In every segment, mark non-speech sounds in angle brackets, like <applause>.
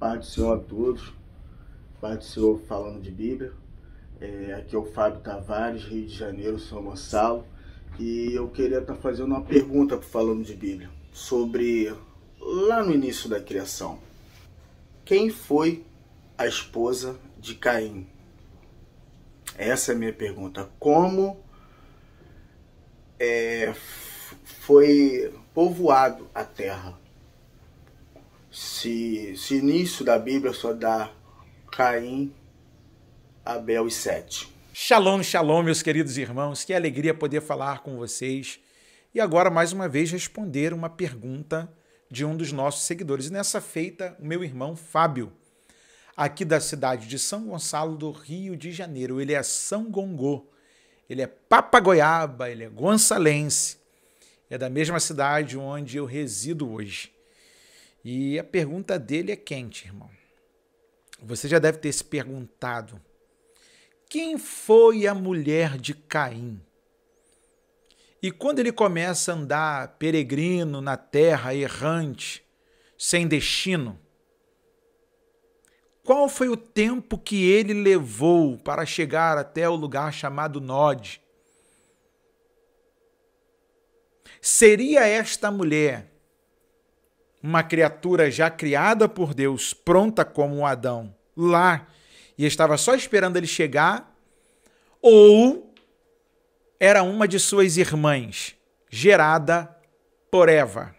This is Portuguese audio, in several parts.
Pai do Senhor a todos. Pai do Senhor falando de Bíblia. É, aqui é o Fábio Tavares, Rio de Janeiro, São Gonçalo. E eu queria estar tá fazendo uma pergunta para falando de Bíblia sobre lá no início da criação. Quem foi a esposa de Caim? Essa é a minha pergunta. Como é, foi povoado a terra? se, se início da Bíblia só dá Caim, Abel e Sete. Shalom, shalom, meus queridos irmãos. Que alegria poder falar com vocês e agora mais uma vez responder uma pergunta de um dos nossos seguidores. E nessa feita, o meu irmão Fábio, aqui da cidade de São Gonçalo do Rio de Janeiro. Ele é São Gongô, ele é papagoiaba, ele é gonçalense. É da mesma cidade onde eu resido hoje. E a pergunta dele é quente, irmão. Você já deve ter se perguntado: quem foi a mulher de Caim? E quando ele começa a andar peregrino na terra, errante, sem destino, qual foi o tempo que ele levou para chegar até o lugar chamado Nod? Seria esta mulher uma criatura já criada por Deus, pronta como Adão, lá, e estava só esperando ele chegar, ou era uma de suas irmãs, gerada por Eva.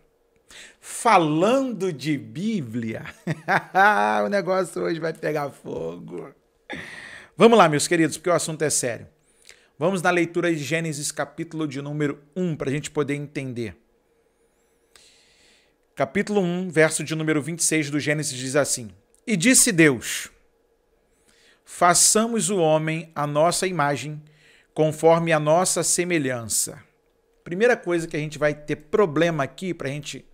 Falando de Bíblia, <laughs> o negócio hoje vai pegar fogo. Vamos lá, meus queridos, porque o assunto é sério. Vamos na leitura de Gênesis, capítulo de número 1, para a gente poder entender capítulo 1, verso de número 26 do Gênesis diz assim: E disse Deus: Façamos o homem à nossa imagem, conforme a nossa semelhança. Primeira coisa que a gente vai ter problema aqui para a gente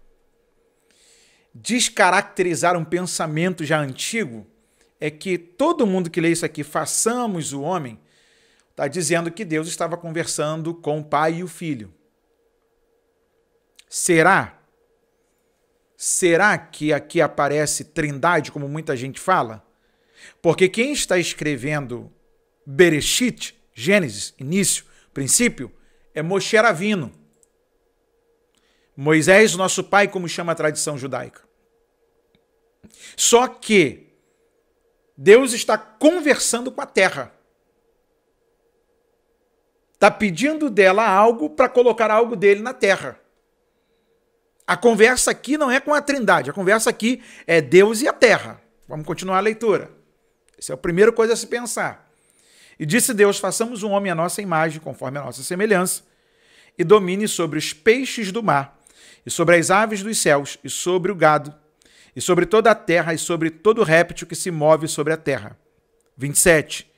descaracterizar um pensamento já antigo é que todo mundo que lê isso aqui, façamos o homem, está dizendo que Deus estava conversando com o pai e o filho. Será será que aqui aparece trindade, como muita gente fala? Porque quem está escrevendo Bereshit, Gênesis, início, princípio, é Moshe Ravino. Moisés, nosso pai, como chama a tradição judaica. Só que Deus está conversando com a terra. Está pedindo dela algo para colocar algo dele na terra. A conversa aqui não é com a Trindade, a conversa aqui é Deus e a terra. Vamos continuar a leitura. Essa é a primeira coisa a se pensar. E disse Deus: façamos um homem à nossa imagem, conforme a nossa semelhança, e domine sobre os peixes do mar, e sobre as aves dos céus, e sobre o gado, e sobre toda a terra, e sobre todo réptil que se move sobre a terra. 27.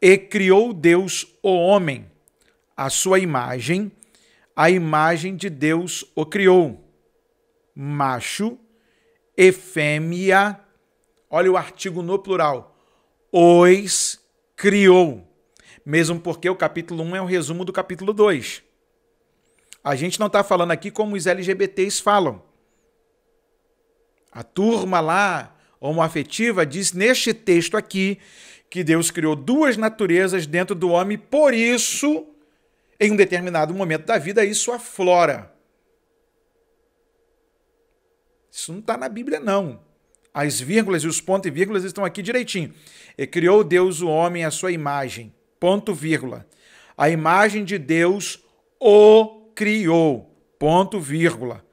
E criou Deus o homem, a sua imagem, a imagem de Deus o criou. Macho e fêmea, olha o artigo no plural, os criou. Mesmo porque o capítulo 1 é o um resumo do capítulo 2. A gente não está falando aqui como os LGBTs falam. A turma lá, homoafetiva, diz neste texto aqui que Deus criou duas naturezas dentro do homem, por isso em um determinado momento da vida, isso aflora. Isso não está na Bíblia, não. As vírgulas e os pontos e vírgulas estão aqui direitinho. E criou Deus o homem à sua imagem. Ponto, vírgula. A imagem de Deus o criou. Ponto, vírgula.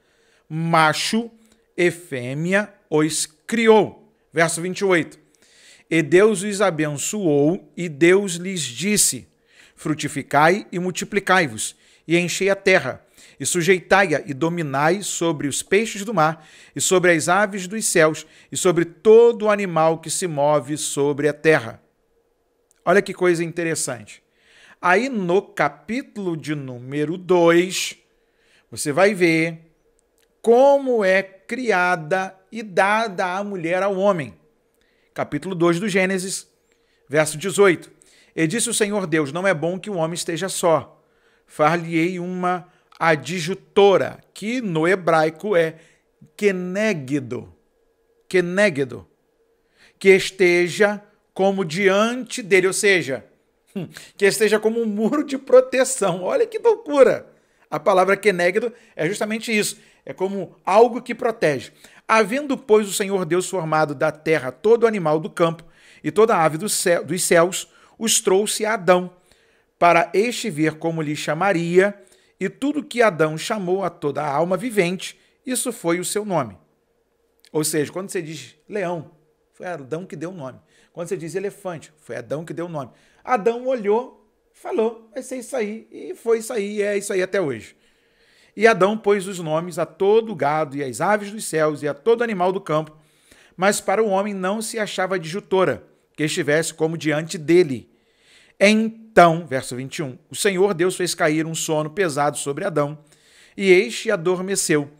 Macho e fêmea os criou. Verso 28. E Deus os abençoou e Deus lhes disse: Frutificai e multiplicai-vos, e enchei a terra, e sujeitai-a, e dominai sobre os peixes do mar, e sobre as aves dos céus, e sobre todo animal que se move sobre a terra. Olha que coisa interessante. Aí no capítulo de número 2, você vai ver como é criada e dada a mulher ao homem. Capítulo 2 do Gênesis, verso 18. E disse o Senhor Deus: Não é bom que o homem esteja só. Far-lhe-ei uma adjutora, que no hebraico é kenegdo. Kenegdo. Que esteja como diante dele, ou seja, hum, que esteja como um muro de proteção. Olha que loucura! A palavra kenegdo é justamente isso, é como algo que protege. Havendo, pois, o Senhor Deus formado da terra todo animal do campo e toda ave do céu, dos céus, os trouxe a Adão, para este ver como lhe chamaria, e tudo que Adão chamou a toda a alma vivente, isso foi o seu nome. Ou seja, quando você diz leão, foi Adão que deu o nome. Quando você diz elefante, foi Adão que deu o nome. Adão olhou, falou, vai ser isso aí, e foi isso aí, e é isso aí até hoje. E Adão pôs os nomes a todo gado e às aves dos céus e a todo animal do campo, mas para o homem não se achava adjutora que estivesse como diante dele. Então, verso 21, o Senhor Deus fez cair um sono pesado sobre Adão, e este adormeceu,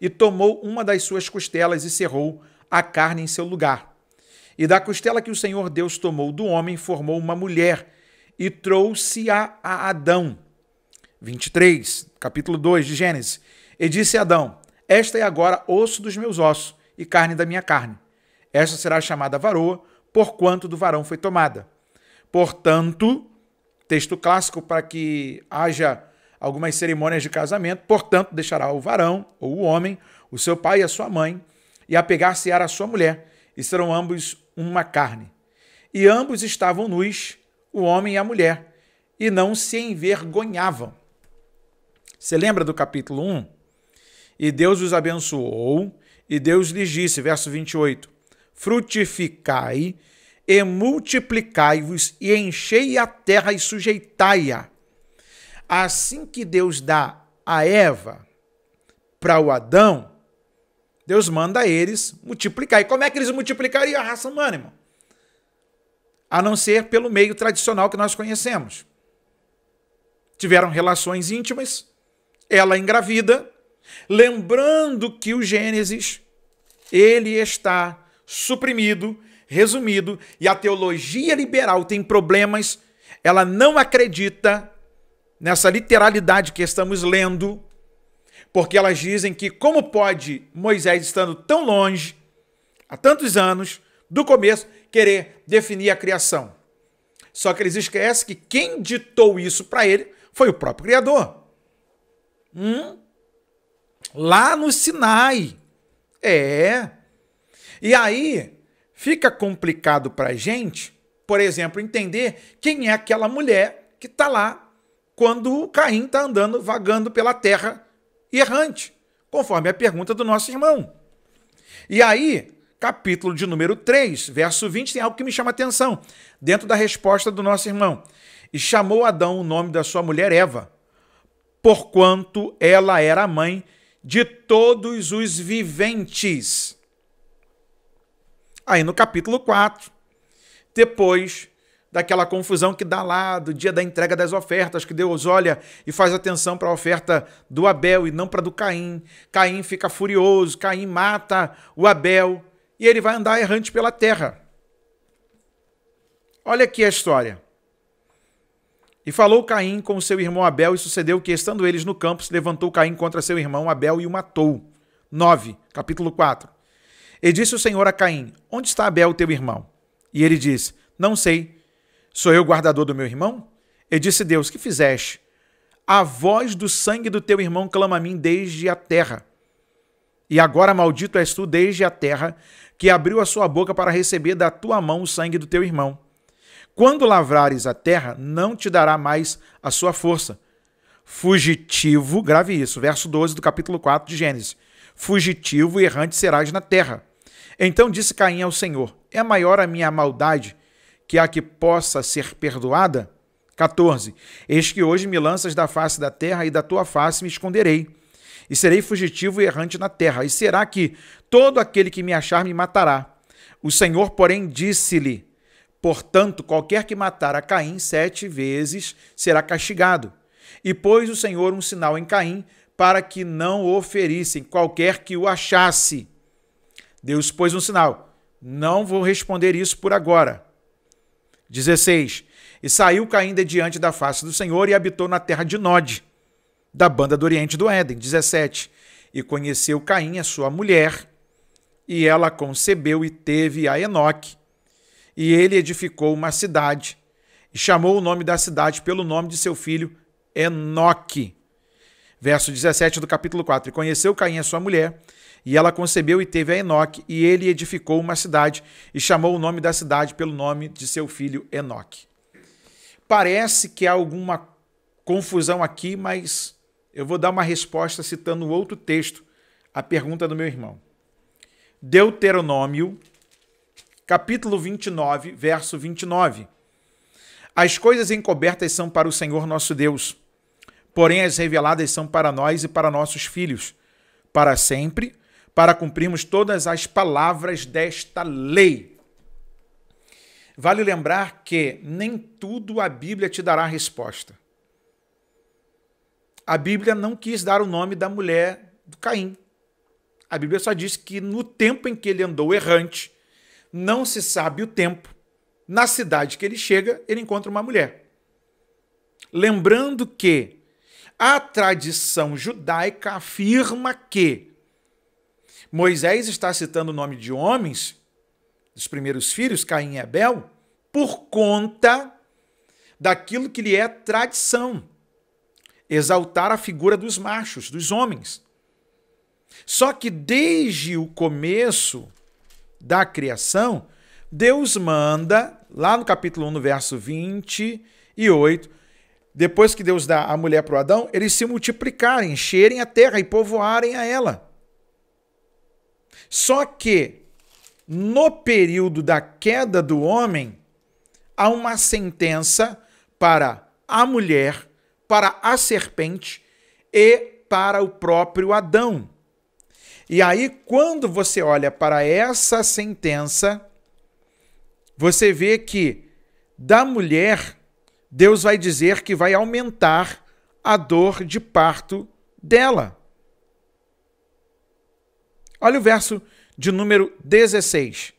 e tomou uma das suas costelas e cerrou a carne em seu lugar. E da costela que o Senhor Deus tomou do homem, formou uma mulher, e trouxe-a a Adão. 23, capítulo 2 de Gênesis. E disse Adão: Esta é agora osso dos meus ossos e carne da minha carne. Esta será chamada varoa, porquanto do varão foi tomada. Portanto, texto clássico para que haja algumas cerimônias de casamento, portanto, deixará o varão ou o homem, o seu pai e a sua mãe, e apegar-se á à sua mulher, e serão ambos uma carne. E ambos estavam nus, o homem e a mulher, e não se envergonhavam. Você lembra do capítulo 1? E Deus os abençoou, e Deus lhes disse, verso 28, frutificai e multiplicai-vos e enchei a terra e sujeitai-a. Assim que Deus dá a Eva para o Adão, Deus manda eles multiplicar. E como é que eles multiplicariam a raça humana, irmão? A não ser pelo meio tradicional que nós conhecemos. Tiveram relações íntimas, ela engravida, lembrando que o Gênesis ele está suprimido Resumido, e a teologia liberal tem problemas, ela não acredita nessa literalidade que estamos lendo, porque elas dizem que como pode Moisés estando tão longe, há tantos anos, do começo, querer definir a criação? Só que eles esquecem que quem ditou isso para ele foi o próprio Criador. Hum? Lá no Sinai. É. E aí, Fica complicado para a gente, por exemplo, entender quem é aquela mulher que está lá quando o Caim está andando, vagando pela terra errante, conforme a pergunta do nosso irmão. E aí, capítulo de número 3, verso 20, tem algo que me chama a atenção, dentro da resposta do nosso irmão. E chamou Adão o nome da sua mulher Eva, porquanto ela era mãe de todos os viventes. Aí no capítulo 4, depois daquela confusão que dá lá do dia da entrega das ofertas, que Deus olha e faz atenção para a oferta do Abel e não para do Caim. Caim fica furioso, Caim mata o Abel e ele vai andar errante pela terra. Olha aqui a história. E falou Caim com seu irmão Abel, e sucedeu que, estando eles no campo, se levantou Caim contra seu irmão Abel e o matou. 9, capítulo 4. E disse o Senhor a Caim: Onde está Abel, teu irmão? E ele disse: Não sei. Sou eu guardador do meu irmão? E disse Deus: Que fizeste? A voz do sangue do teu irmão clama a mim desde a terra. E agora maldito és tu desde a terra, que abriu a sua boca para receber da tua mão o sangue do teu irmão. Quando lavrares a terra, não te dará mais a sua força. Fugitivo, grave isso, verso 12 do capítulo 4 de Gênesis fugitivo e errante serás na terra. Então disse Caim ao Senhor: É maior a minha maldade que a que possa ser perdoada? 14. Eis que hoje me lanças da face da terra e da tua face me esconderei. E serei fugitivo e errante na terra. E será que todo aquele que me achar me matará? O Senhor, porém, disse-lhe: Portanto, qualquer que matar a Caim sete vezes será castigado. E pôs o Senhor um sinal em Caim para que não o ferissem, qualquer que o achasse. Deus pôs um sinal. Não vou responder isso por agora. 16. E saiu Caim de diante da face do Senhor e habitou na terra de Nod, da banda do oriente do Éden. 17. E conheceu Caim, a sua mulher, e ela concebeu e teve a Enoque. E ele edificou uma cidade, e chamou o nome da cidade pelo nome de seu filho Enoque. Verso 17 do capítulo 4. E conheceu Caim a sua mulher, e ela concebeu e teve a Enoque, e ele edificou uma cidade e chamou o nome da cidade pelo nome de seu filho Enoque. Parece que há alguma confusão aqui, mas eu vou dar uma resposta citando outro texto à pergunta do meu irmão. Deuteronômio, capítulo 29, verso 29. As coisas encobertas são para o Senhor nosso Deus porém as reveladas são para nós e para nossos filhos, para sempre, para cumprirmos todas as palavras desta lei. Vale lembrar que nem tudo a Bíblia te dará resposta. A Bíblia não quis dar o nome da mulher do Caim. A Bíblia só diz que no tempo em que ele andou errante, não se sabe o tempo, na cidade que ele chega, ele encontra uma mulher. Lembrando que a tradição judaica afirma que Moisés está citando o nome de homens, dos primeiros filhos, Caim e Abel, por conta daquilo que lhe é tradição, exaltar a figura dos machos, dos homens. Só que desde o começo da criação, Deus manda, lá no capítulo 1, no verso 28, depois que Deus dá a mulher para o Adão, eles se multiplicarem, encherem a terra e povoarem a ela. Só que no período da queda do homem, há uma sentença para a mulher, para a serpente e para o próprio Adão. E aí, quando você olha para essa sentença, você vê que da mulher Deus vai dizer que vai aumentar a dor de parto dela. Olha o verso de número 16,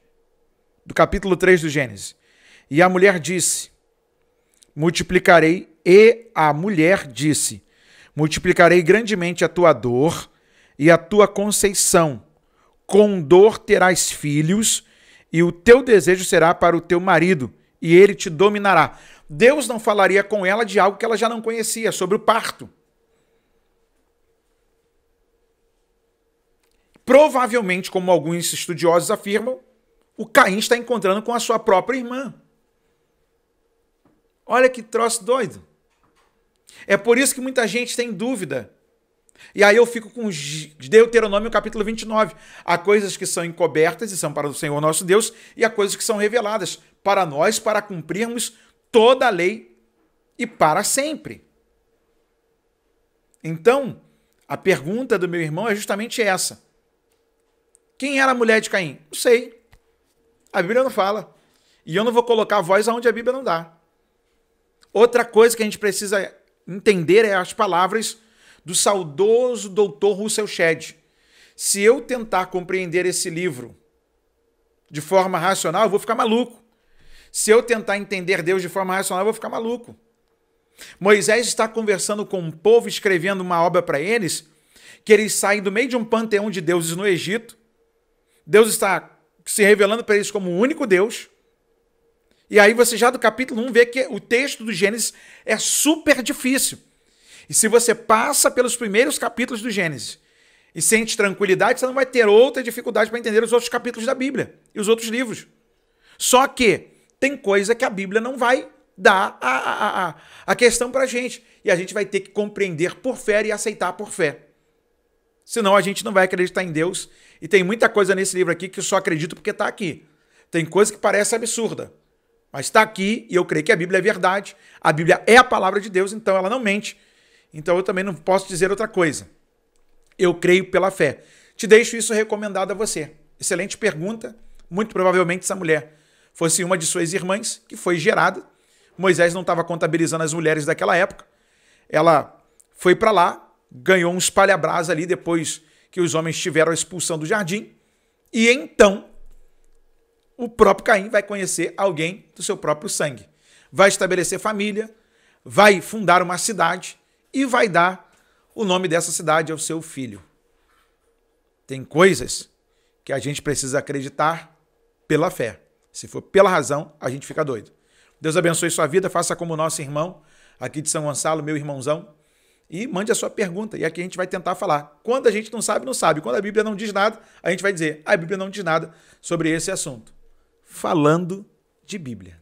do capítulo 3 do Gênesis. E a mulher disse: Multiplicarei, e a mulher disse: Multiplicarei grandemente a tua dor e a tua conceição. Com dor terás filhos, e o teu desejo será para o teu marido, e ele te dominará. Deus não falaria com ela de algo que ela já não conhecia, sobre o parto. Provavelmente, como alguns estudiosos afirmam, o Caim está encontrando com a sua própria irmã. Olha que troço doido. É por isso que muita gente tem dúvida. E aí eu fico com Deuteronômio capítulo 29. Há coisas que são encobertas e são para o Senhor nosso Deus, e há coisas que são reveladas para nós, para cumprirmos toda a lei e para sempre. Então, a pergunta do meu irmão é justamente essa. Quem era a mulher de Caim? Não sei. A Bíblia não fala. E eu não vou colocar a voz aonde a Bíblia não dá. Outra coisa que a gente precisa entender é as palavras do saudoso doutor Russell Shedd. Se eu tentar compreender esse livro de forma racional, eu vou ficar maluco. Se eu tentar entender Deus de forma racional, eu vou ficar maluco. Moisés está conversando com um povo, escrevendo uma obra para eles, que eles saem do meio de um panteão de deuses no Egito. Deus está se revelando para eles como o único Deus. E aí você já do capítulo 1 vê que o texto do Gênesis é super difícil. E se você passa pelos primeiros capítulos do Gênesis e sente tranquilidade, você não vai ter outra dificuldade para entender os outros capítulos da Bíblia e os outros livros. Só que tem coisa que a Bíblia não vai dar a, a, a, a questão para a gente. E a gente vai ter que compreender por fé e aceitar por fé. Senão a gente não vai acreditar em Deus. E tem muita coisa nesse livro aqui que eu só acredito porque está aqui. Tem coisa que parece absurda. Mas está aqui e eu creio que a Bíblia é verdade. A Bíblia é a palavra de Deus, então ela não mente. Então eu também não posso dizer outra coisa. Eu creio pela fé. Te deixo isso recomendado a você. Excelente pergunta. Muito provavelmente essa mulher fosse uma de suas irmãs, que foi gerada. Moisés não estava contabilizando as mulheres daquela época. Ela foi para lá, ganhou um palhabras ali depois que os homens tiveram a expulsão do jardim. E então, o próprio Caim vai conhecer alguém do seu próprio sangue. Vai estabelecer família, vai fundar uma cidade e vai dar o nome dessa cidade ao seu filho. Tem coisas que a gente precisa acreditar pela fé. Se for pela razão, a gente fica doido. Deus abençoe sua vida, faça como o nosso irmão aqui de São Gonçalo, meu irmãozão, e mande a sua pergunta. E aqui a gente vai tentar falar. Quando a gente não sabe, não sabe. Quando a Bíblia não diz nada, a gente vai dizer: a Bíblia não diz nada sobre esse assunto. Falando de Bíblia.